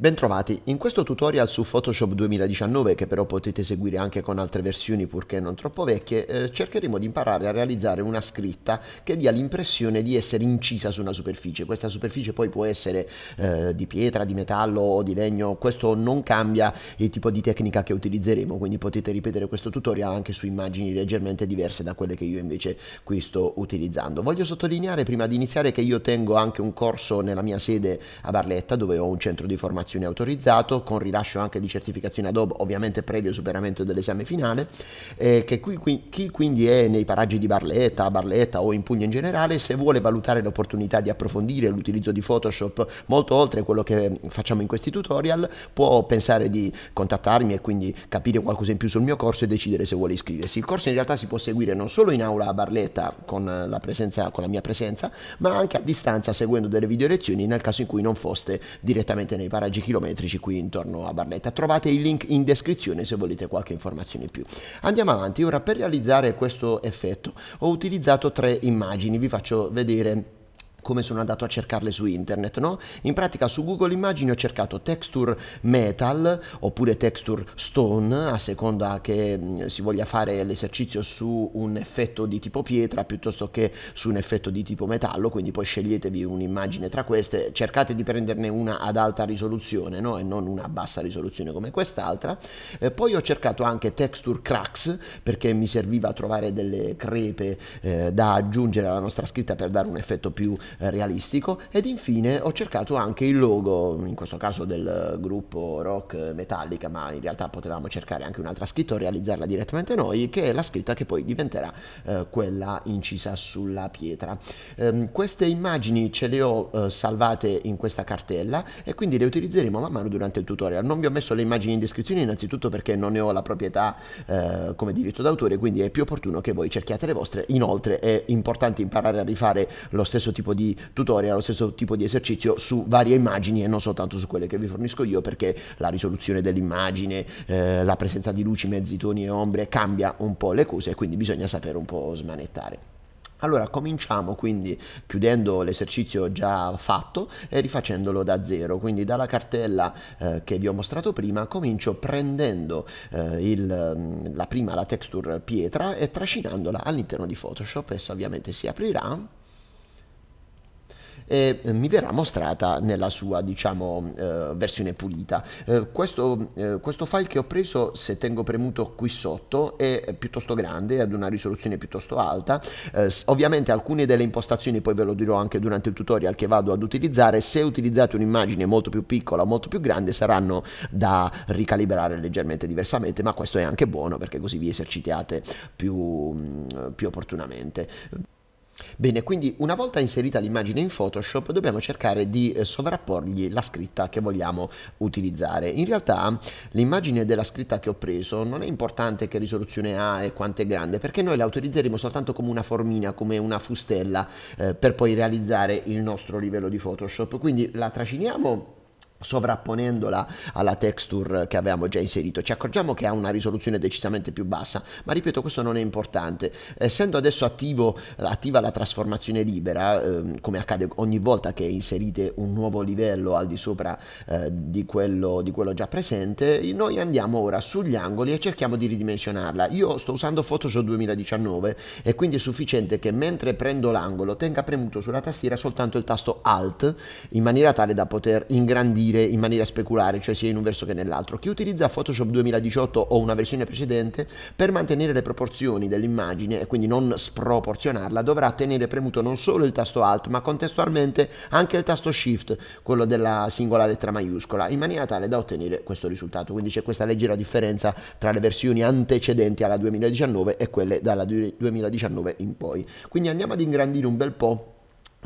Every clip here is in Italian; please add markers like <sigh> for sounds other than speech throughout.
Bentrovati, in questo tutorial su Photoshop 2019, che però potete seguire anche con altre versioni purché non troppo vecchie, eh, cercheremo di imparare a realizzare una scritta che dia l'impressione di essere incisa su una superficie. Questa superficie poi può essere eh, di pietra, di metallo o di legno, questo non cambia il tipo di tecnica che utilizzeremo, quindi potete ripetere questo tutorial anche su immagini leggermente diverse da quelle che io invece qui sto utilizzando. Voglio sottolineare prima di iniziare che io tengo anche un corso nella mia sede a Barletta, dove ho un centro di formazione vaccinazioni autorizzato, con rilascio anche di certificazione Adobe, ovviamente previo superamento dell'esame finale, eh, che qui, qui, chi quindi è nei paraggi di Barletta, Barletta o in Puglia in generale, se vuole valutare l'opportunità di approfondire l'utilizzo di Photoshop molto oltre quello che mm, facciamo in questi tutorial, può pensare di contattarmi e quindi capire qualcosa in più sul mio corso e decidere se vuole iscriversi. Il corso in realtà si può seguire non solo in aula a Barletta con la, presenza, con la mia presenza, ma anche a distanza seguendo delle video lezioni nel caso in cui non foste direttamente nei paraggi chilometri chilometrici qui intorno a Barletta. Trovate il link in descrizione se volete qualche informazione in più. Andiamo avanti, ora per realizzare questo effetto ho utilizzato tre immagini, vi faccio vedere come sono andato a cercarle su internet, no? In pratica su Google Immagini ho cercato texture metal oppure texture stone, a seconda che mm, si voglia fare l'esercizio su un effetto di tipo pietra piuttosto che su un effetto di tipo metallo, quindi poi sceglietevi un'immagine tra queste, cercate di prenderne una ad alta risoluzione, no? E non una a bassa risoluzione come quest'altra. Eh, poi ho cercato anche texture cracks perché mi serviva a trovare delle crepe eh, da aggiungere alla nostra scritta per dare un effetto più eh, realistico ed infine ho cercato anche il logo, in questo caso del gruppo rock Metallica, ma in realtà potevamo cercare anche un'altra scritta o realizzarla direttamente noi, che è la scritta che poi diventerà eh, quella incisa sulla pietra. Ehm, queste immagini ce le ho eh, salvate in questa cartella e quindi le utilizzeremo man mano durante il tutorial. Non vi ho messo le immagini in descrizione innanzitutto perché non ne ho la proprietà eh, come diritto d'autore, quindi è più opportuno che voi cerchiate le vostre. Inoltre è importante imparare a rifare lo stesso tipo di di tutorial, lo stesso tipo di esercizio su varie immagini e non soltanto su quelle che vi fornisco io perché la risoluzione dell'immagine, eh, la presenza di luci, mezzi, toni e ombre cambia un po' le cose e quindi bisogna sapere un po' smanettare. Allora cominciamo quindi chiudendo l'esercizio già fatto e rifacendolo da zero, quindi dalla cartella eh, che vi ho mostrato prima comincio prendendo eh, il, mm, la prima, la texture pietra e trascinandola all'interno di Photoshop, essa ovviamente si aprirà e eh, mi verrà mostrata nella sua diciamo eh, versione pulita. Eh, questo, questo file che ho preso se tengo premuto qui sotto è piuttosto grande, ad una risoluzione piuttosto alta, ovviamente alcune delle impostazioni poi ve lo dirò anche durante il tutorial che vado ad utilizzare, se utilizzate un'immagine molto più piccola o molto più grande saranno da ricalibrare leggermente diversamente, ma questo è anche buono perché così vi esercitiate più, mm, più opportunamente. Bene, quindi una volta inserita l'immagine in Photoshop dobbiamo cercare di eh, sovrapporgli la scritta che vogliamo utilizzare. In realtà l'immagine della scritta che ho preso non è importante che risoluzione ha e quanto è grande perché noi la utilizzeremo soltanto come una formina, come una fustella eh, per poi realizzare il nostro livello di Photoshop. Quindi la traciniamo sovrapponendola alla texture che avevamo già inserito. Ci accorgiamo che ha una risoluzione decisamente più bassa, ma ripeto questo non è importante. Essendo adesso attivo, attiva la trasformazione libera, ehm, come accade ogni volta che inserite un nuovo livello al di sopra eh, di, quello, di quello già presente, noi andiamo ora sugli angoli e cerchiamo di ridimensionarla. Io sto usando Photoshop 2019 e quindi è sufficiente che mentre prendo l'angolo tenga premuto sulla tastiera soltanto il tasto Alt in maniera tale da poter ingrandire dire in maniera speculare, cioè sia in un verso che nell'altro. Chi utilizza Photoshop 2018 o una versione precedente per mantenere le proporzioni dell'immagine e quindi non sproporzionarla dovrà tenere premuto non solo il tasto Alt ma contestualmente anche il tasto Shift, quello della singola lettera maiuscola, in maniera tale da ottenere questo risultato. Quindi c'è questa leggera differenza tra le versioni antecedenti alla 2019 e quelle dalla 2019 in poi. Quindi andiamo ad ingrandire un bel po'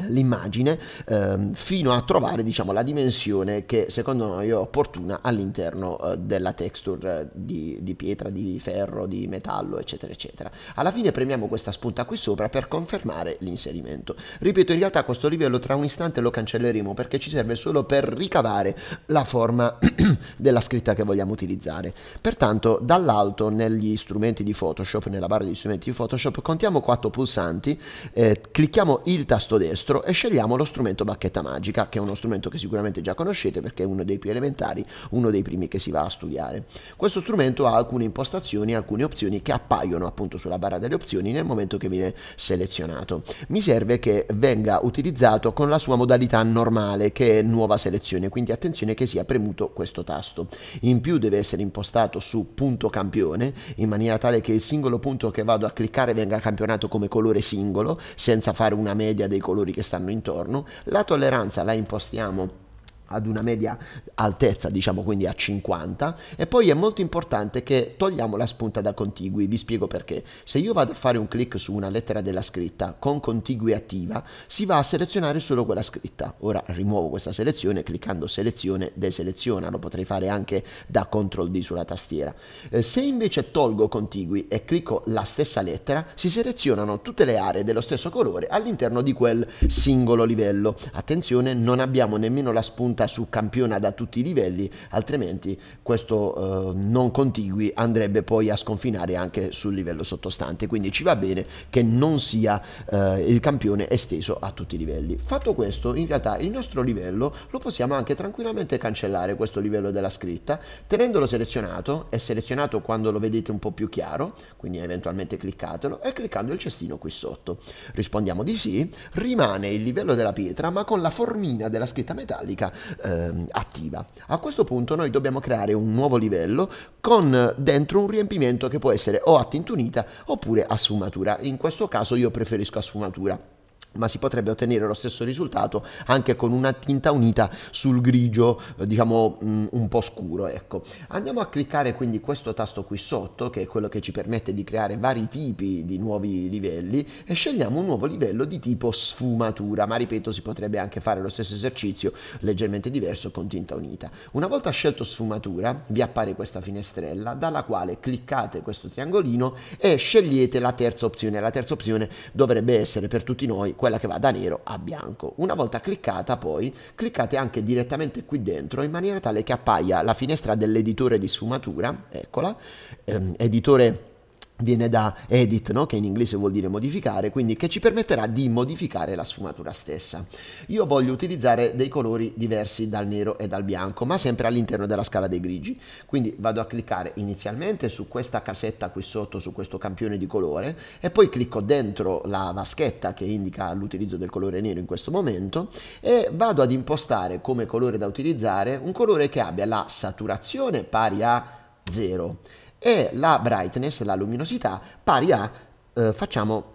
l'immagine ehm, fino a trovare diciamo la dimensione che secondo noi è opportuna all'interno eh, della texture eh, di, di, pietra di ferro di metallo eccetera eccetera alla fine premiamo questa spunta qui sopra per confermare l'inserimento ripeto in realtà questo livello tra un istante lo cancelleremo perché ci serve solo per ricavare la forma <clears throat> della scritta che vogliamo utilizzare pertanto dall'alto negli strumenti di photoshop nella barra di strumenti di photoshop contiamo 4 pulsanti eh, clicchiamo il tasto destro nostro e scegliamo lo strumento bacchetta magica, che è uno strumento che sicuramente già conoscete perché è uno dei più elementari, uno dei primi che si va a studiare. Questo strumento ha alcune impostazioni, alcune opzioni che appaiono appunto sulla barra delle opzioni nel momento che viene selezionato. Mi serve che venga utilizzato con la sua modalità normale, che è nuova selezione, quindi attenzione che sia premuto questo tasto. In più deve essere impostato su punto campione, in maniera tale che il singolo punto che vado a cliccare venga campionato come colore singolo, senza fare una media dei colori che stanno intorno, la tolleranza la impostiamo ad una media altezza, diciamo quindi a 50, e poi è molto importante che togliamo la spunta da contigui, vi spiego perché. Se io vado a fare un clic su una lettera della scritta con contigui attiva, si va a selezionare solo quella scritta. Ora rimuovo questa selezione cliccando selezione, deseleziona, lo potrei fare anche da CTRL D sulla tastiera. Eh, se invece tolgo contigui e clicco la stessa lettera, si selezionano tutte le aree dello stesso colore all'interno di quel singolo livello. Attenzione, non abbiamo nemmeno la spunta punta su campionati da tutti i livelli, altrimenti questo eh, non contigui andrebbe poi a sconfinare anche sul livello sottostante, quindi ci va bene che non sia eh, il campione esteso a tutti i livelli. Fatto questo, in realtà il nostro livello lo possiamo anche tranquillamente cancellare, questo livello della scritta, tenendolo selezionato, è selezionato quando lo vedete un po' più chiaro, quindi eventualmente cliccatelo, e cliccando il cestino qui sotto. Rispondiamo di sì, rimane il livello della pietra, ma con la formina della scritta metallica eh, attiva. A questo punto noi dobbiamo creare un nuovo livello con dentro un riempimento che può essere o a tintunita oppure a sfumatura. In questo caso io preferisco a sfumatura ma si potrebbe ottenere lo stesso risultato anche con una tinta unita sul grigio eh, diciamo mm, un po' scuro ecco andiamo a cliccare quindi questo tasto qui sotto che è quello che ci permette di creare vari tipi di nuovi livelli e scegliamo un nuovo livello di tipo sfumatura ma ripeto si potrebbe anche fare lo stesso esercizio leggermente diverso con tinta unita una volta scelto sfumatura vi appare questa finestrella dalla quale cliccate questo triangolino e scegliete la terza opzione la terza opzione dovrebbe essere per tutti noi quella che va da nero a bianco. Una volta cliccata poi cliccate anche direttamente qui dentro in maniera tale che appaia la finestra dell'editore di sfumatura, eccola, ehm, editore viene da edit, no? che in inglese vuol dire modificare, quindi che ci permetterà di modificare la sfumatura stessa. Io voglio utilizzare dei colori diversi dal nero e dal bianco, ma sempre all'interno della scala dei grigi. Quindi vado a cliccare inizialmente su questa casetta qui sotto, su questo campione di colore, e poi clicco dentro la vaschetta che indica l'utilizzo del colore nero in questo momento, e vado ad impostare come colore da utilizzare un colore che abbia la saturazione pari a 0 e la brightness, la luminosità, pari a, eh, facciamo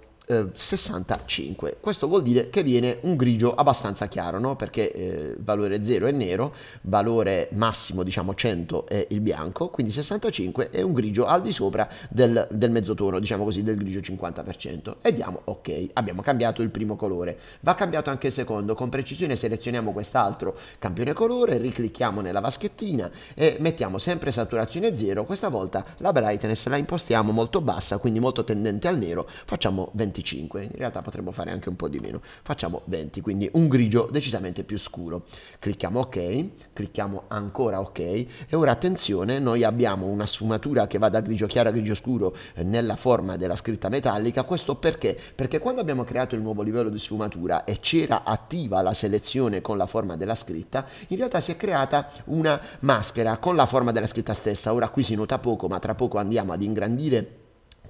65. Eh, Questo vuol dire che viene un grigio abbastanza chiaro, no? perché eh, valore 0 è nero, valore massimo diciamo 100 è il bianco, quindi 65 è un grigio al di sopra del, del mezzotono, diciamo così, del grigio 50%. E diamo ok, abbiamo cambiato il primo colore. Va cambiato anche il secondo, con precisione selezioniamo quest'altro campione colore, riclicchiamo nella vaschettina e mettiamo sempre saturazione 0, questa volta la brightness la impostiamo molto bassa, quindi molto tendente al nero, facciamo 20 25, in realtà potremmo fare anche un po' di meno, facciamo 20, quindi un grigio decisamente più scuro. Clicchiamo ok, clicchiamo ancora ok e ora attenzione, noi abbiamo una sfumatura che va da grigio chiaro a grigio scuro eh, nella forma della scritta metallica, questo perché? Perché quando abbiamo creato il nuovo livello di sfumatura e c'era attiva la selezione con la forma della scritta, in realtà si è creata una maschera con la forma della scritta stessa, ora qui si nota poco ma tra poco andiamo ad ingrandire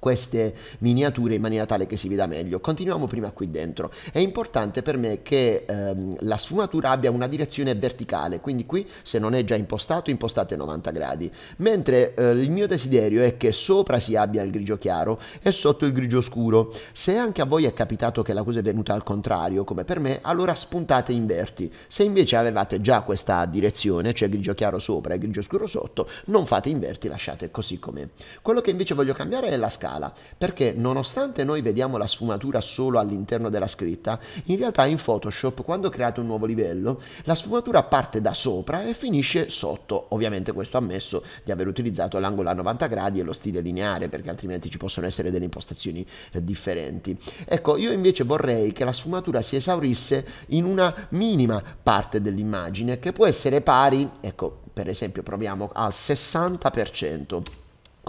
queste miniature in maniera tale che si veda meglio. Continuiamo prima qui dentro. È importante per me che ehm, la sfumatura abbia una direzione verticale, quindi qui se non è già impostato, impostate 90 gradi, mentre eh, il mio desiderio è che sopra si abbia il grigio chiaro e sotto il grigio scuro. Se anche a voi è capitato che la cosa è venuta al contrario, come per me, allora spuntate inverti. Se invece avevate già questa direzione, cioè grigio chiaro sopra e grigio scuro sotto, non fate inverti, lasciate così com'è. Quello che invece voglio cambiare è la scala scala, perché nonostante noi vediamo la sfumatura solo all'interno della scritta, in realtà in Photoshop quando create un nuovo livello, la sfumatura parte da sopra e finisce sotto, ovviamente questo ammesso di aver utilizzato l'angolo a 90 gradi e lo stile lineare, perché altrimenti ci possono essere delle impostazioni eh, differenti. Ecco, io invece vorrei che la sfumatura si esaurisse in una minima parte dell'immagine, che può essere pari, ecco, per esempio proviamo al 60%.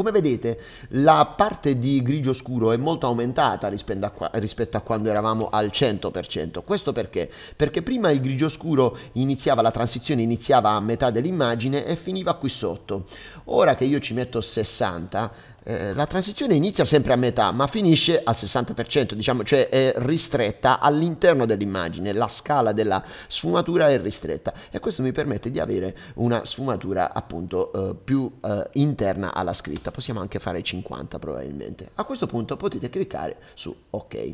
Come vedete la parte di grigio scuro è molto aumentata rispetto a, qua, rispetto a quando eravamo al 100%. Questo perché? Perché prima il grigio scuro iniziava, la transizione iniziava a metà dell'immagine e finiva qui sotto. Ora che io ci metto 60 eh, la transizione inizia sempre a metà ma finisce al 60%, diciamo, cioè è ristretta all'interno dell'immagine, la scala della sfumatura è ristretta e questo mi permette di avere una sfumatura appunto eh, più eh, interna alla scritta, possiamo anche fare 50 probabilmente. A questo punto potete cliccare su ok.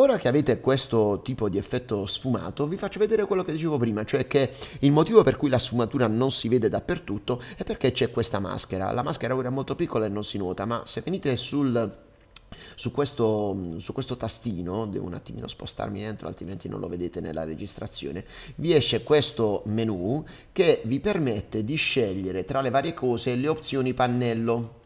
Ora che avete questo tipo di effetto sfumato, vi faccio vedere quello che dicevo prima, cioè che il motivo per cui la sfumatura non si vede dappertutto è perché c'è questa maschera. La maschera ora è molto piccola e non si nota, ma se venite sul... Su questo, su questo, tastino, devo un attimino spostarmi dentro altrimenti non lo vedete nella registrazione, vi esce questo menu che vi permette di scegliere tra le varie cose le opzioni pannello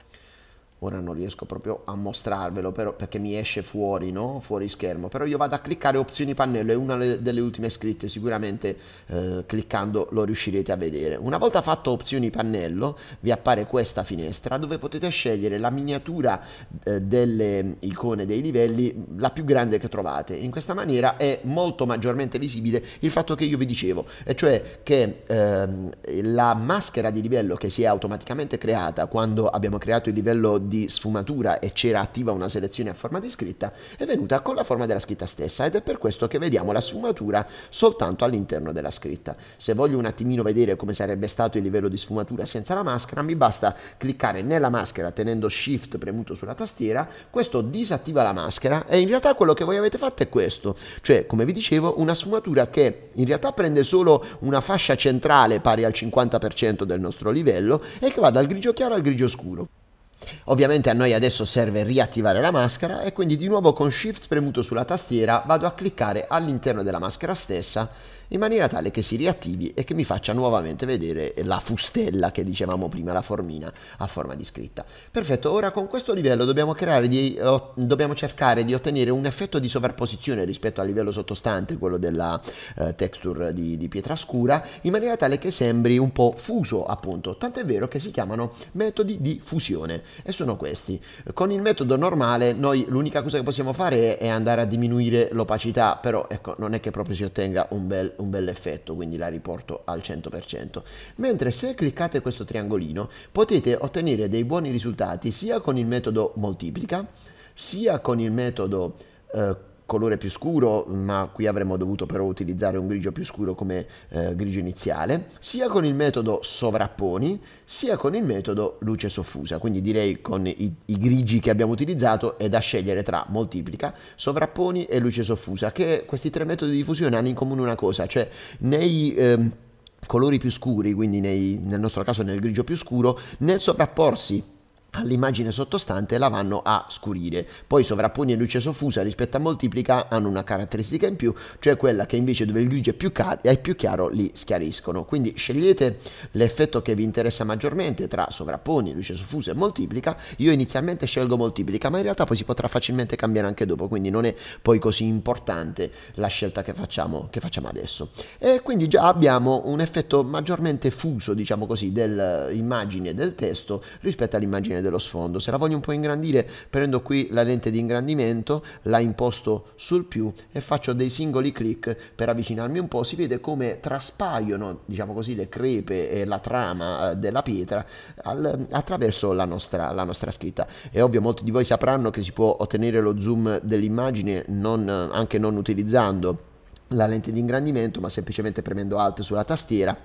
ora non riesco proprio a mostrarvelo però, perché mi esce fuori, no? fuori schermo, però io vado a cliccare opzioni pannello, è una delle ultime scritte, sicuramente eh, cliccando lo riuscirete a vedere. Una volta fatto opzioni pannello vi appare questa finestra dove potete scegliere la miniatura eh, delle icone dei livelli, la più grande che trovate, in questa maniera è molto maggiormente visibile il fatto che io vi dicevo, e cioè che ehm, la maschera di livello che si è automaticamente creata quando abbiamo creato il livello di di sfumatura e c'era attiva una selezione a forma di scritta, è venuta con la forma della scritta stessa ed è per questo che vediamo la sfumatura soltanto all'interno della scritta. Se voglio un attimino vedere come sarebbe stato il livello di sfumatura senza la maschera, mi basta cliccare nella maschera tenendo Shift premuto sulla tastiera, questo disattiva la maschera e in realtà quello che voi avete fatto è questo, cioè come vi dicevo una sfumatura che in realtà prende solo una fascia centrale pari al 50% del nostro livello e che va dal grigio chiaro al grigio scuro. Ovviamente a noi adesso serve riattivare la maschera e quindi di nuovo con Shift premuto sulla tastiera vado a cliccare all'interno della maschera stessa in maniera tale che si riattivi e che mi faccia nuovamente vedere la fustella che dicevamo prima, la formina a forma di scritta. Perfetto, ora con questo livello dobbiamo, di, o, dobbiamo cercare di ottenere un effetto di sovrapposizione rispetto al livello sottostante, quello della eh, texture di, di pietra scura, in maniera tale che sembri un po' fuso appunto, tant'è vero che si chiamano metodi di fusione e sono questi. Con il metodo normale noi l'unica cosa che possiamo fare è andare a diminuire l'opacità, però ecco non è che proprio si ottenga un bel un bel effetto, quindi la riporto al 100%. Mentre se cliccate questo triangolino potete ottenere dei buoni risultati sia con il metodo moltiplica, sia con il metodo eh, colore più scuro, ma qui avremmo dovuto però utilizzare un grigio più scuro come eh, grigio iniziale, sia con il metodo sovrapponi, sia con il metodo luce soffusa. Quindi direi con i, i grigi che abbiamo utilizzato è da scegliere tra moltiplica, sovrapponi e luce soffusa, che questi tre metodi di diffusione hanno in comune una cosa, cioè nei... Ehm, colori più scuri, quindi nei, nel nostro caso nel grigio più scuro, nel sovrapporsi all'immagine sottostante la vanno a scurire. Poi sovrapponi e luce soffusa rispetto a moltiplica hanno una caratteristica in più, cioè quella che invece dove il grigio è più, è più chiaro li schiariscono. Quindi scegliete l'effetto che vi interessa maggiormente tra sovrapponi, luce soffusa e moltiplica. Io inizialmente scelgo moltiplica, ma in realtà poi si potrà facilmente cambiare anche dopo, quindi non è poi così importante la scelta che facciamo, che facciamo adesso. E quindi già abbiamo un effetto maggiormente fuso, diciamo così, dell'immagine del testo rispetto all'immagine dello sfondo. Se la voglio un po' ingrandire, prendo qui la lente di ingrandimento, la imposto sul più e faccio dei singoli clic per avvicinarmi un po'. Si vede come traspaiono, diciamo così, le crepe e la trama eh, della pietra al, attraverso la nostra, la nostra scritta. È ovvio, molti di voi sapranno che si può ottenere lo zoom dell'immagine non, eh, anche non utilizzando la lente di ingrandimento, ma semplicemente premendo Alt sulla tastiera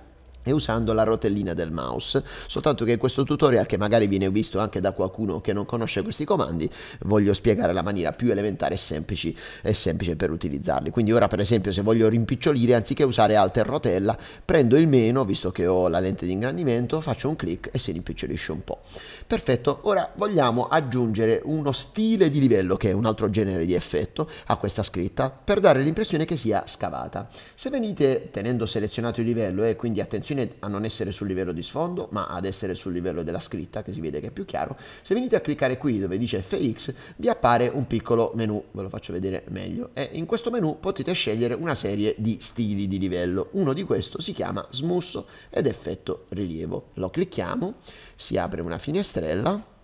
e usando la rotellina del mouse soltanto che in questo tutorial che magari viene visto anche da qualcuno che non conosce questi comandi voglio spiegare la maniera più elementare e semplice, e semplice per utilizzarli quindi ora per esempio se voglio rimpicciolire anziché usare alter rotella prendo il meno visto che ho la lente di ingrandimento faccio un clic e si rimpicciolisce un po' perfetto ora vogliamo aggiungere uno stile di livello che è un altro genere di effetto a questa scritta per dare l'impressione che sia scavata se venite tenendo selezionato il livello e quindi attenzione origine a non essere sul livello di sfondo ma ad essere sul livello della scritta che si vede che è più chiaro se venite a cliccare qui dove dice fx vi appare un piccolo menu ve lo faccio vedere meglio e in questo menu potete scegliere una serie di stili di livello uno di questi si chiama smusso ed effetto rilievo lo clicchiamo si apre una finestrella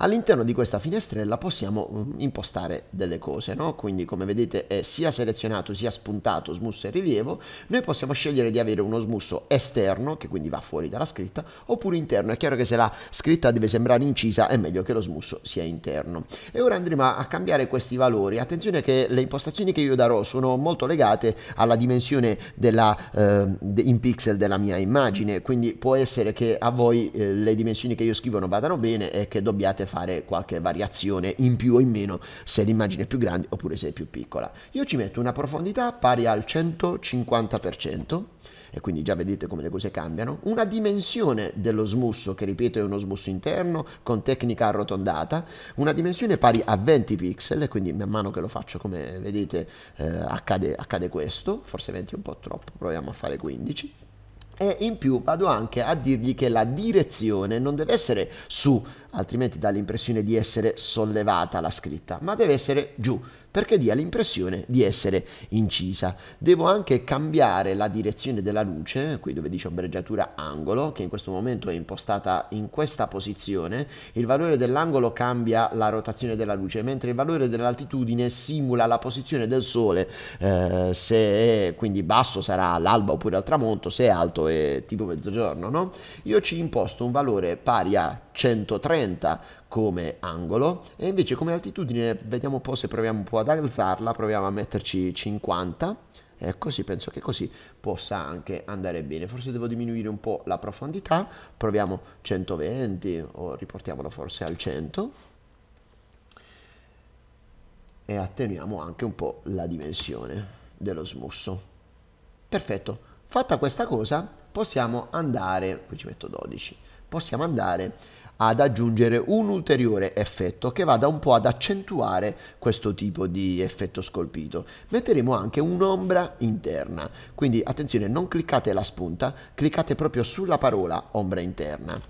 all'interno di questa finestrella possiamo mm, impostare delle cose, no? quindi come vedete è sia selezionato sia spuntato smusso e rilievo, noi possiamo scegliere di avere uno smusso esterno che quindi va fuori dalla scritta oppure interno, è chiaro che se la scritta deve sembrare incisa è meglio che lo smusso sia interno. E ora andremo a cambiare questi valori, attenzione che le impostazioni che io darò sono molto legate alla dimensione della, eh, in pixel della mia immagine, quindi può essere che a voi eh, le dimensioni che io scrivo non vadano bene e che dobbiate fare qualche variazione in più o in meno se l'immagine è più grande oppure se è più piccola. Io ci metto una profondità pari al 150% e quindi già vedete come le cose cambiano, una dimensione dello smusso, che ripeto è uno smusso interno con tecnica arrotondata, una dimensione pari a 20 pixel, quindi man mano che lo faccio come vedete eh, accade, accade questo, forse 20 è un po' troppo, proviamo a fare 15 e in più vado anche a dirgli che la direzione non deve essere su altrimenti dà l'impressione di essere sollevata la scritta, ma deve essere giù, perché dia l'impressione di essere incisa. Devo anche cambiare la direzione della luce, qui dove dice ombreggiatura angolo, che in questo momento è impostata in questa posizione, il valore dell'angolo cambia la rotazione della luce, mentre il valore dell'altitudine simula la posizione del sole, eh, se è quindi basso sarà l'alba oppure al tramonto, se è alto è tipo mezzogiorno, no? Io ci imposto un valore pari a 130 come angolo e invece come altitudine vediamo un po' se proviamo un po' ad alzarla, proviamo a metterci 50 e così penso che così possa anche andare bene. Forse devo diminuire un po' la profondità, proviamo 120 o riportiamolo forse al 100 e atteniamo anche un po' la dimensione dello smusso. Perfetto, fatta questa cosa possiamo andare, qui ci metto 12, possiamo andare ad aggiungere un ulteriore effetto che vada un po' ad accentuare questo tipo di effetto scolpito. Metteremo anche un'ombra interna, quindi attenzione non cliccate la spunta, cliccate proprio sulla parola ombra interna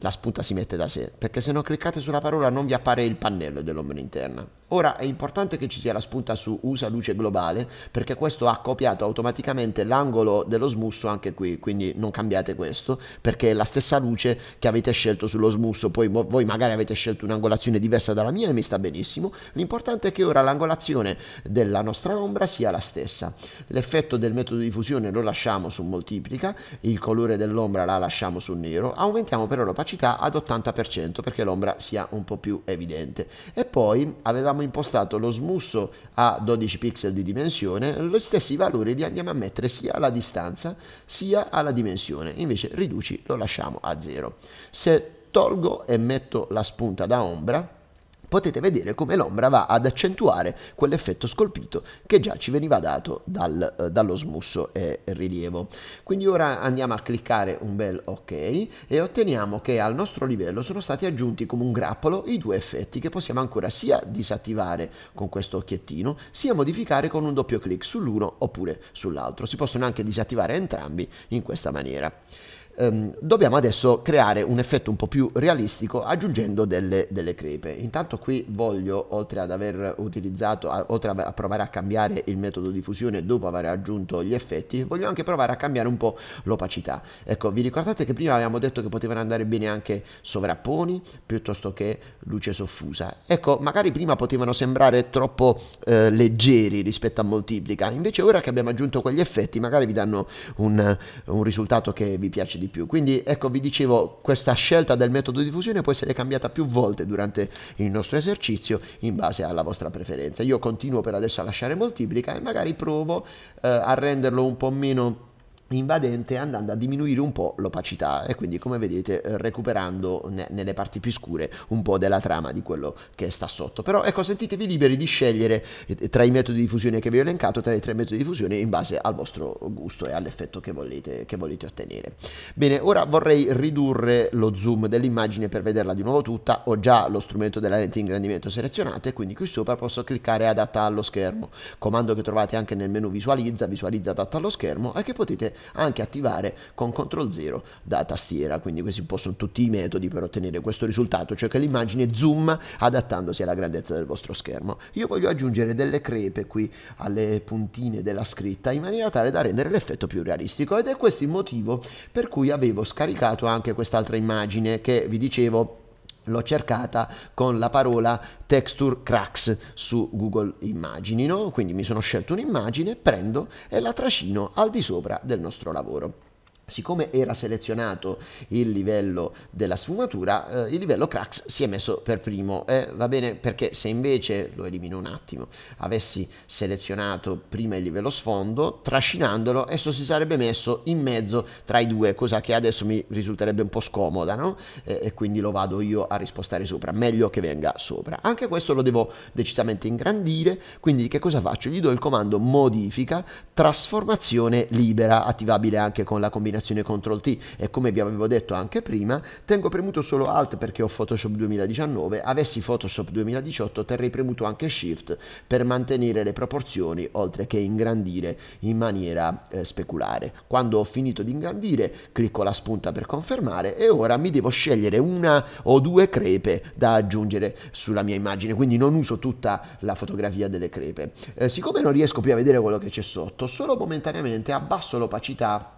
la spunta si mette da sé, perché se non cliccate sulla parola non vi appare il pannello dell'ombra interna. Ora è importante che ci sia la spunta su usa luce globale, perché questo ha copiato automaticamente l'angolo dello smusso anche qui, quindi non cambiate questo, perché è la stessa luce che avete scelto sullo smusso, poi mo- voi magari avete scelto un'angolazione diversa dalla mia e mi sta benissimo, l'importante è che ora l'angolazione della nostra ombra sia la stessa. L'effetto del metodo di fusione lo lasciamo su moltiplica, il colore dell'ombra la lasciamo su nero, aumentiamo però l'opacità opacità ad 80% perché l'ombra sia un po' più evidente. E poi avevamo impostato lo smusso a 12 pixel di dimensione, gli stessi valori li andiamo a mettere sia alla distanza sia alla dimensione, invece riduci lo lasciamo a 0. Se tolgo e metto la spunta da ombra, potete vedere come l'ombra va ad accentuare quell'effetto scolpito che già ci veniva dato dal, eh, dallo smusso e rilievo. Quindi ora andiamo a cliccare un bel ok e otteniamo che al nostro livello sono stati aggiunti come un grappolo i due effetti che possiamo ancora sia disattivare con questo occhiettino sia modificare con un doppio clic sull'uno oppure sull'altro. Si possono anche disattivare entrambi in questa maniera ehm, dobbiamo adesso creare un effetto un po' più realistico aggiungendo delle, delle crepe. Intanto qui voglio, oltre ad aver utilizzato, a, oltre a provare a cambiare il metodo di fusione dopo aver aggiunto gli effetti, voglio anche provare a cambiare un po' l'opacità. Ecco, vi ricordate che prima avevamo detto che potevano andare bene anche sovrapponi piuttosto che luce soffusa. Ecco, magari prima potevano sembrare troppo eh, leggeri rispetto a moltiplica, invece ora che abbiamo aggiunto quegli effetti magari vi danno un, un risultato che vi piace di di più. Quindi ecco vi dicevo questa scelta del metodo di fusione può essere cambiata più volte durante il nostro esercizio in base alla vostra preferenza. Io continuo per adesso a lasciare moltiplica e magari provo eh, a renderlo un po' meno invadente andando a diminuire un po' l'opacità e quindi come vedete eh, recuperando ne- nelle parti più scure un po' della trama di quello che sta sotto però ecco sentitevi liberi di scegliere eh, tra i metodi di fusione che vi ho elencato tra i tre metodi di fusione in base al vostro gusto e all'effetto che volete, che volete ottenere bene ora vorrei ridurre lo zoom dell'immagine per vederla di nuovo tutta ho già lo strumento della lente ingrandimento selezionato e quindi qui sopra posso cliccare adatta allo schermo comando che trovate anche nel menu visualizza visualizza adatta allo schermo e che potete anche attivare con CTRL 0 da tastiera. Quindi questi un po' sono tutti i metodi per ottenere questo risultato, cioè che l'immagine zoom adattandosi alla grandezza del vostro schermo. Io voglio aggiungere delle crepe qui alle puntine della scritta in maniera tale da rendere l'effetto più realistico ed è questo il motivo per cui avevo scaricato anche quest'altra immagine che vi dicevo l'ho cercata con la parola texture cracks su Google Immagini, no? quindi mi sono scelto un'immagine, prendo e la trascino al di sopra del nostro lavoro. Siccome era selezionato il livello della sfumatura, eh, il livello Crax si è messo per primo, eh, va bene? Perché se invece, lo elimino un attimo, avessi selezionato prima il livello sfondo, trascinandolo, esso si sarebbe messo in mezzo tra i due, cosa che adesso mi risulterebbe un po' scomoda, no? Eh, e quindi lo vado io a rispostare sopra, meglio che venga sopra. Anche questo lo devo decisamente ingrandire, quindi che cosa faccio? Gli do il comando modifica, trasformazione libera, attivabile anche con la combinazione combinazione CTRL T e come vi avevo detto anche prima, tengo premuto solo Alt perché ho Photoshop 2019, avessi Photoshop 2018 terrei premuto anche Shift per mantenere le proporzioni oltre che ingrandire in maniera eh, speculare. Quando ho finito di ingrandire clicco la spunta per confermare e ora mi devo scegliere una o due crepe da aggiungere sulla mia immagine, quindi non uso tutta la fotografia delle crepe. Eh, siccome non riesco più a vedere quello che c'è sotto, solo momentaneamente abbasso l'opacità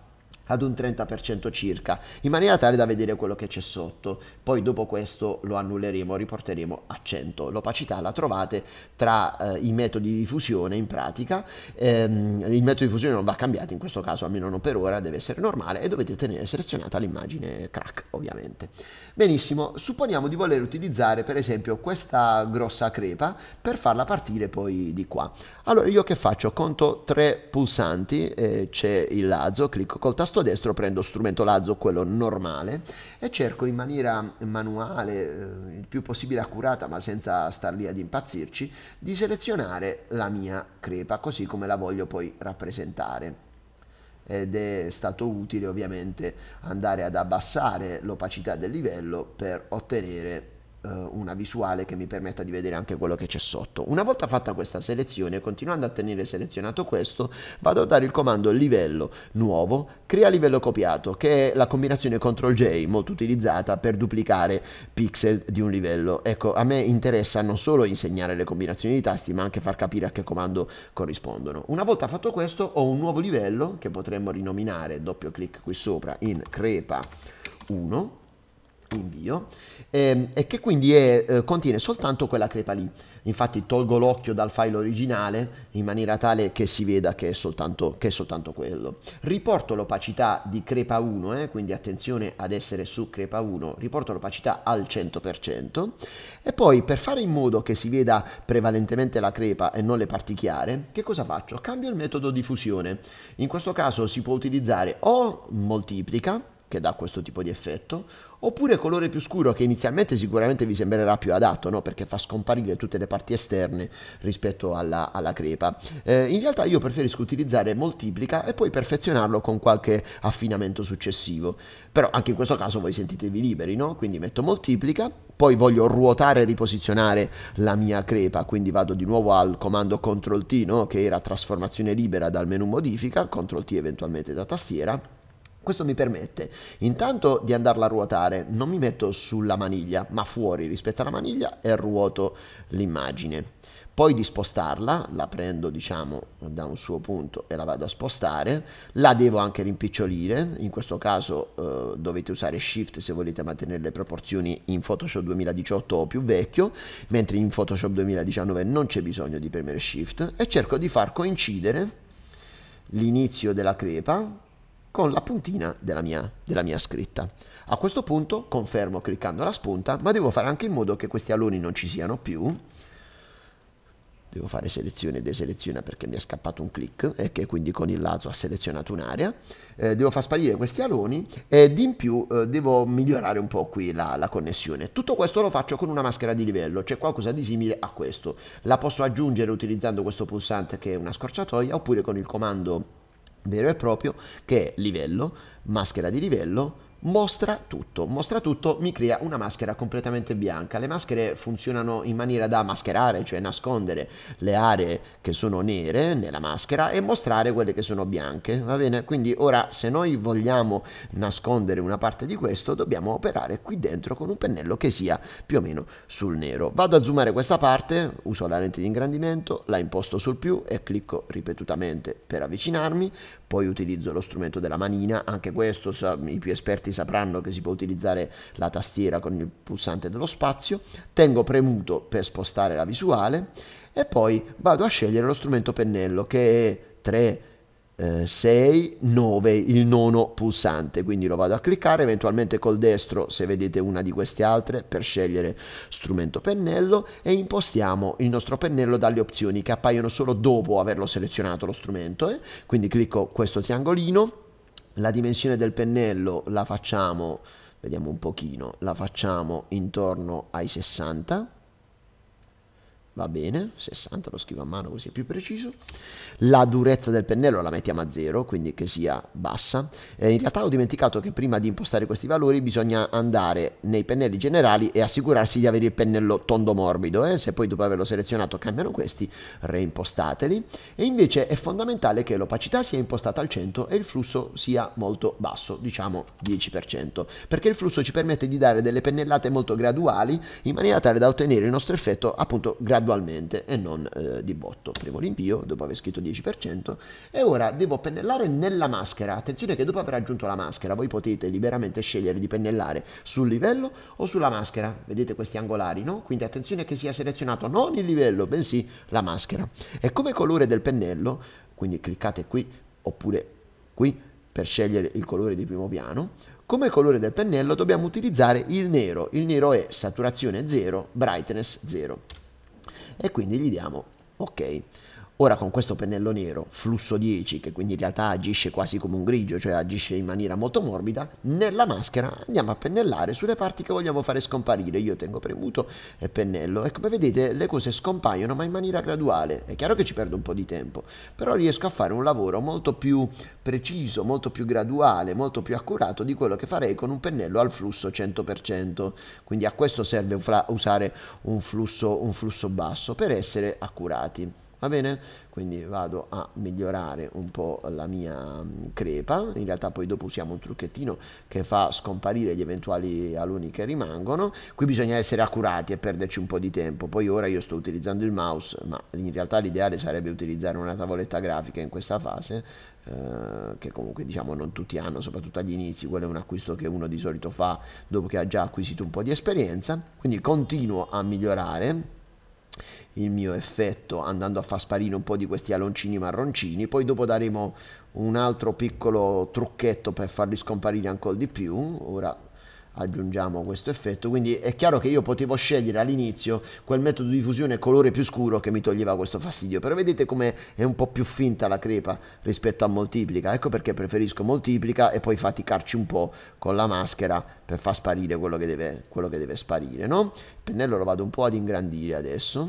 ad un 30% circa, in maniera tale da vedere quello che c'è sotto. Poi dopo questo lo annulleremo, riporteremo a 100. L'opacità la trovate tra eh, i metodi di fusione in pratica. Ehm, il metodo di fusione non va cambiato in questo caso, almeno non per ora, deve essere normale e dovete tenere selezionata l'immagine crack ovviamente. Benissimo, supponiamo di voler utilizzare per esempio questa grossa crepa per farla partire poi di qua. Allora io che faccio? Conto tre pulsanti, eh, c'è il lazzo, clicco col tasto destro, prendo strumento lazzo, quello normale, e cerco in maniera manuale, eh, il più possibile accurata ma senza star lì ad impazzirci, di selezionare la mia crepa così come la voglio poi rappresentare ed è stato utile ovviamente andare ad abbassare l'opacità del livello per ottenere eh, una visuale che mi permetta di vedere anche quello che c'è sotto. Una volta fatta questa selezione, continuando a tenere selezionato questo, vado a dare il comando livello nuovo, crea livello copiato, che è la combinazione CTRL-J molto utilizzata per duplicare pixel di un livello. Ecco, a me interessa non solo insegnare le combinazioni di tasti, ma anche far capire a che comando corrispondono. Una volta fatto questo, ho un nuovo livello che potremmo rinominare, doppio clic qui sopra, in crepa 1, invio ehm, e che quindi è, eh, contiene soltanto quella crepa lì. Infatti tolgo l'occhio dal file originale in maniera tale che si veda che è soltanto, che è soltanto quello. Riporto l'opacità di crepa 1, eh, quindi attenzione ad essere su crepa 1, riporto l'opacità al 100% e poi per fare in modo che si veda prevalentemente la crepa e non le parti chiare, che cosa faccio? Cambio il metodo di fusione. In questo caso si può utilizzare o moltiplica, che dà questo tipo di effetto, oppure colore più scuro che inizialmente sicuramente vi sembrerà più adatto no? perché fa scomparire tutte le parti esterne rispetto alla, alla crepa eh, in realtà io preferisco utilizzare moltiplica e poi perfezionarlo con qualche affinamento successivo però anche in questo caso voi sentitevi liberi no? quindi metto moltiplica poi voglio ruotare e riposizionare la mia crepa quindi vado di nuovo al comando CTRL T no? che era trasformazione libera dal menu modifica CTRL T eventualmente da tastiera questo mi permette intanto di andarla a ruotare, non mi metto sulla maniglia, ma fuori rispetto alla maniglia e ruoto l'immagine. Poi di spostarla, la prendo diciamo da un suo punto e la vado a spostare, la devo anche rimpicciolire, in questo caso eh, dovete usare Shift se volete mantenere le proporzioni in Photoshop 2018 o più vecchio, mentre in Photoshop 2019 non c'è bisogno di premere Shift e cerco di far coincidere l'inizio della crepa con la puntina della mia, della mia scritta. A questo punto confermo cliccando la spunta, ma devo fare anche in modo che questi aloni non ci siano più. Devo fare selezione e deselezione perché mi è scappato un click e che quindi con il lazo ha selezionato un'area. Eh, devo far sparire questi aloni ed in più eh, devo migliorare un po' qui la, la connessione. Tutto questo lo faccio con una maschera di livello, c'è qualcosa di simile a questo. La posso aggiungere utilizzando questo pulsante che è una scorciatoia oppure con il comando vero e proprio che è livello, maschera di livello, mostra tutto, mostra tutto mi crea una maschera completamente bianca. Le maschere funzionano in maniera da mascherare, cioè nascondere le aree che sono nere nella maschera e mostrare quelle che sono bianche, va bene? Quindi ora se noi vogliamo nascondere una parte di questo, dobbiamo operare qui dentro con un pennello che sia più o meno sul nero. Vado a zoomare questa parte, uso la lente di ingrandimento, la imposto sul più e clicco ripetutamente per avvicinarmi, poi utilizzo lo strumento della manina, anche questo i più esperti amanti sapranno che si può utilizzare la tastiera con il pulsante dello spazio, tengo premuto per spostare la visuale e poi vado a scegliere lo strumento pennello che è 3, 6, 9, il nono pulsante, quindi lo vado a cliccare eventualmente col destro se vedete una di queste altre per scegliere strumento pennello e impostiamo il nostro pennello dalle opzioni che appaiono solo dopo averlo selezionato lo strumento, eh? quindi clicco questo triangolino la dimensione del pennello la facciamo, vediamo un pochino, la facciamo intorno ai 60 va bene, 60 lo scrivo a mano così è più preciso, la durezza del pennello la mettiamo a 0, quindi che sia bassa, eh, in realtà ho dimenticato che prima di impostare questi valori bisogna andare nei pennelli generali e assicurarsi di avere il pennello tondo morbido, eh? se poi dopo averlo selezionato cambiano questi, reimpostateli, e invece è fondamentale che l'opacità sia impostata al 100 e il flusso sia molto basso, diciamo 10%, perché il flusso ci permette di dare delle pennellate molto graduali in maniera tale da ottenere il nostro effetto appunto graduale gradualmente e non eh, di botto. Primo rimpio, dopo aver scritto 10%, e ora devo pennellare nella maschera. Attenzione che dopo aver aggiunto la maschera, voi potete liberamente scegliere di pennellare sul livello o sulla maschera. Vedete questi angolari, no? Quindi attenzione che sia selezionato non il livello, bensì la maschera. E come colore del pennello, quindi cliccate qui oppure qui per scegliere il colore di primo piano, come colore del pennello dobbiamo utilizzare il nero. Il nero è saturazione 0, brightness 0 e quindi gli diamo ok. Ora con questo pennello nero, flusso 10, che quindi in realtà agisce quasi come un grigio, cioè agisce in maniera molto morbida, nella maschera andiamo a pennellare sulle parti che vogliamo fare scomparire. Io tengo premuto e eh, pennello e come vedete le cose scompaiono ma in maniera graduale. È chiaro che ci perdo un po' di tempo, però riesco a fare un lavoro molto più preciso, molto più graduale, molto più accurato di quello che farei con un pennello al flusso 100%. Quindi a questo serve usare un flusso, un flusso basso per essere accurati va bene? Quindi vado a migliorare un po' la mia mm, crepa, in realtà poi dopo usiamo un trucchettino che fa scomparire gli eventuali alunni che rimangono, qui bisogna essere accurati e perderci un po' di tempo, poi ora io sto utilizzando il mouse, ma in realtà l'ideale sarebbe utilizzare una tavoletta grafica in questa fase, eh, che comunque diciamo non tutti hanno, soprattutto agli inizi, quello è un acquisto che uno di solito fa dopo che ha già acquisito un po' di esperienza, quindi continuo a migliorare il mio effetto andando a far sparire un po' di questi aloncini marroncini, poi dopo daremo un altro piccolo trucchetto per farli scomparire ancora di più, ora aggiungiamo questo effetto, quindi è chiaro che io potevo scegliere all'inizio quel metodo di fusione colore più scuro che mi toglieva questo fastidio, però vedete come è un po' più finta la crepa rispetto a moltiplica, ecco perché preferisco moltiplica e poi faticarci un po' con la maschera per far sparire quello che deve, quello che deve sparire, no? Il pennello lo vado un po' ad ingrandire adesso,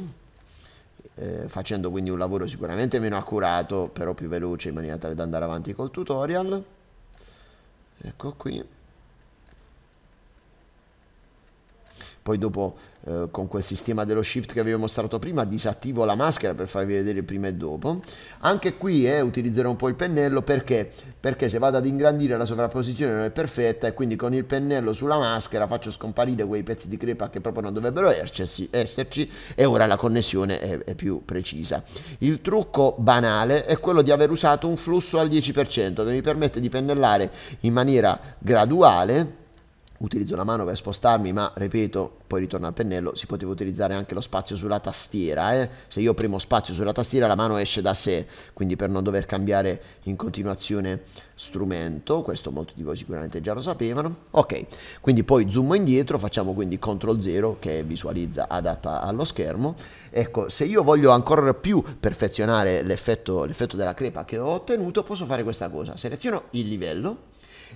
eh, facendo quindi un lavoro sicuramente meno accurato, però più veloce in maniera tale da andare avanti col tutorial. Ecco qui. poi dopo eh, con quel sistema dello shift che avevo mostrato prima disattivo la maschera per farvi vedere prima e dopo anche qui eh, utilizzerò un po' il pennello perché? perché se vado ad ingrandire la sovrapposizione non è perfetta e quindi con il pennello sulla maschera faccio scomparire quei pezzi di crepa che proprio non dovrebbero esserci, esserci e ora la connessione è, è più precisa il trucco banale è quello di aver usato un flusso al 10% che mi permette di pennellare in maniera graduale utilizzo la mano per spostarmi, ma ripeto, poi ritorno al pennello, si poteva utilizzare anche lo spazio sulla tastiera, eh? se io premo spazio sulla tastiera la mano esce da sé, quindi per non dover cambiare in continuazione strumento, questo molti di voi sicuramente già lo sapevano, ok, quindi poi zoom indietro, facciamo quindi CTRL 0 che visualizza adatta allo schermo, ecco, se io voglio ancora più perfezionare l'effetto, l'effetto della crepa che ho ottenuto, posso fare questa cosa, seleziono il livello,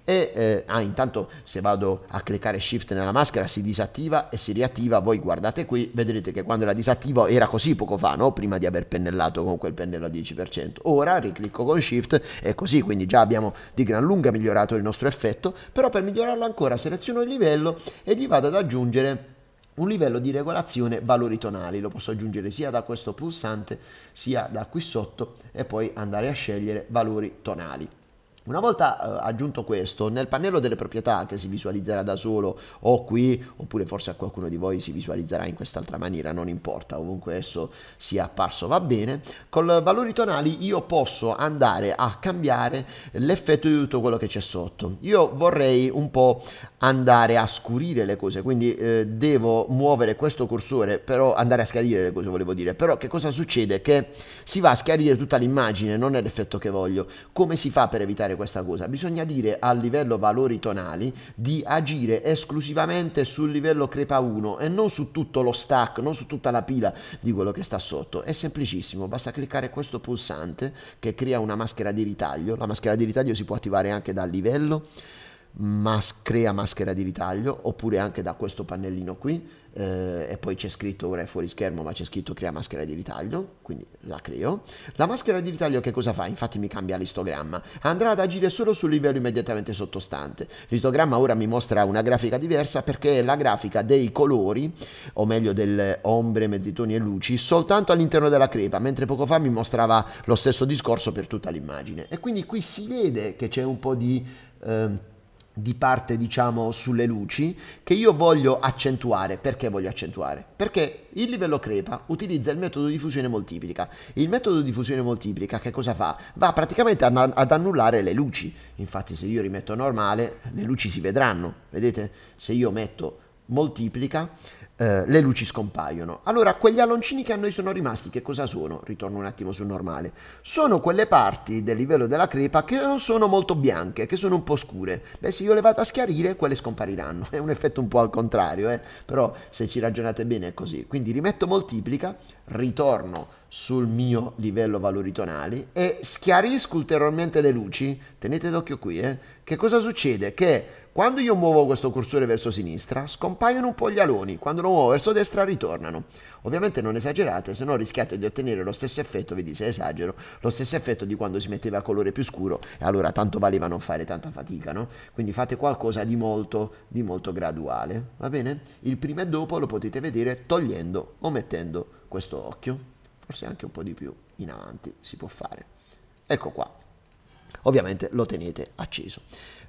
e eh, ah, intanto se vado a cliccare shift nella maschera si disattiva e si riattiva voi guardate qui vedrete che quando la disattivo era così poco fa no? prima di aver pennellato con quel pennello a 10% ora riclicco con shift e così quindi già abbiamo di gran lunga migliorato il nostro effetto però per migliorarlo ancora seleziono il livello e gli vado ad aggiungere un livello di regolazione valori tonali, lo posso aggiungere sia da questo pulsante sia da qui sotto e poi andare a scegliere valori tonali. Una volta eh, aggiunto questo, nel pannello delle proprietà che si visualizzerà da solo o qui, oppure forse a qualcuno di voi si visualizzerà in quest'altra maniera, non importa, ovunque esso sia apparso va bene, con valori tonali io posso andare a cambiare l'effetto di tutto quello che c'è sotto. Io vorrei un po' andare a scurire le cose, quindi eh, devo muovere questo cursore, però andare a schiarire le cose volevo dire, però che cosa succede? Che si va a schiarire tutta l'immagine, non è l'effetto che voglio. Come si fa per evitare spiegare questa cosa? Bisogna dire a livello valori tonali di agire esclusivamente sul livello crepa 1 e non su tutto lo stack, non su tutta la pila di quello che sta sotto. È semplicissimo, basta cliccare questo pulsante che crea una maschera di ritaglio. La maschera di ritaglio si può attivare anche dal livello, mas- crea maschera di ritaglio oppure anche da questo pannellino qui eh, e poi c'è scritto, ora è fuori schermo, ma c'è scritto crea maschera di ritaglio, quindi la creo. La maschera di ritaglio che cosa fa? Infatti mi cambia l'istogramma, andrà ad agire solo sul livello immediatamente sottostante. L'istogramma ora mi mostra una grafica diversa perché è la grafica dei colori, o meglio delle ombre, mezzitoni e luci, soltanto all'interno della crepa, mentre poco fa mi mostrava lo stesso discorso per tutta l'immagine. E quindi qui si vede che c'è un po' di... Eh, di parte diciamo sulle luci che io voglio accentuare perché voglio accentuare perché il livello crepa utilizza il metodo di fusione moltiplica il metodo di fusione moltiplica che cosa fa va praticamente ad annullare le luci infatti se io rimetto normale le luci si vedranno vedete se io metto moltiplica eh, le luci scompaiono. Allora, quegli alloncini che a noi sono rimasti, che cosa sono? Ritorno un attimo sul normale. Sono quelle parti del livello della crepa che non sono molto bianche, che sono un po' scure. Beh, se io le vado a schiarire, quelle scompariranno. <laughs> È un effetto un po' al contrario, eh? però se ci ragionate bene è così. Quindi rimetto moltiplica, ritorno sul mio livello valori tonali e schiarisco ulteriormente le luci. Tenete d'occhio qui, eh? Che cosa succede? Che quando io muovo questo cursore verso sinistra, scompaiono un po' gli aloni, quando lo muovo verso destra ritornano. Ovviamente non esagerate, se no rischiate di ottenere lo stesso effetto, vedi se esagero, lo stesso effetto di quando si metteva colore più scuro e allora tanto valeva non fare tanta fatica, no? Quindi fate qualcosa di molto, di molto graduale, va bene? Il prima e dopo lo potete vedere togliendo o mettendo questo occhio, forse anche un po' di più in avanti si può fare. Ecco qua. Ovviamente lo tenete acceso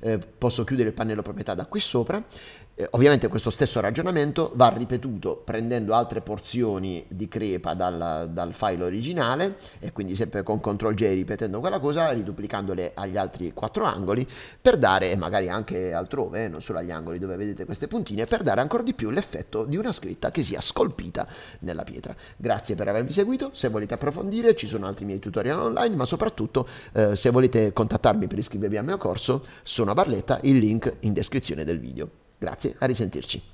eh, posso chiudere il pannello proprietà da qui sopra eh, ovviamente questo stesso ragionamento va ripetuto prendendo altre porzioni di crepa dal, dal file originale e quindi sempre con CTRL J ripetendo quella cosa, riduplicandole agli altri quattro angoli per dare, e magari anche altrove, eh, non solo agli angoli dove vedete queste puntine, per dare ancora di più l'effetto di una scritta che sia scolpita nella pietra. Grazie per avermi seguito, se volete approfondire ci sono altri miei tutorial online, ma soprattutto eh, se volete contattarmi per iscrivervi al mio corso, sono a Barletta, il link in descrizione del video. Grazie, a risentirci.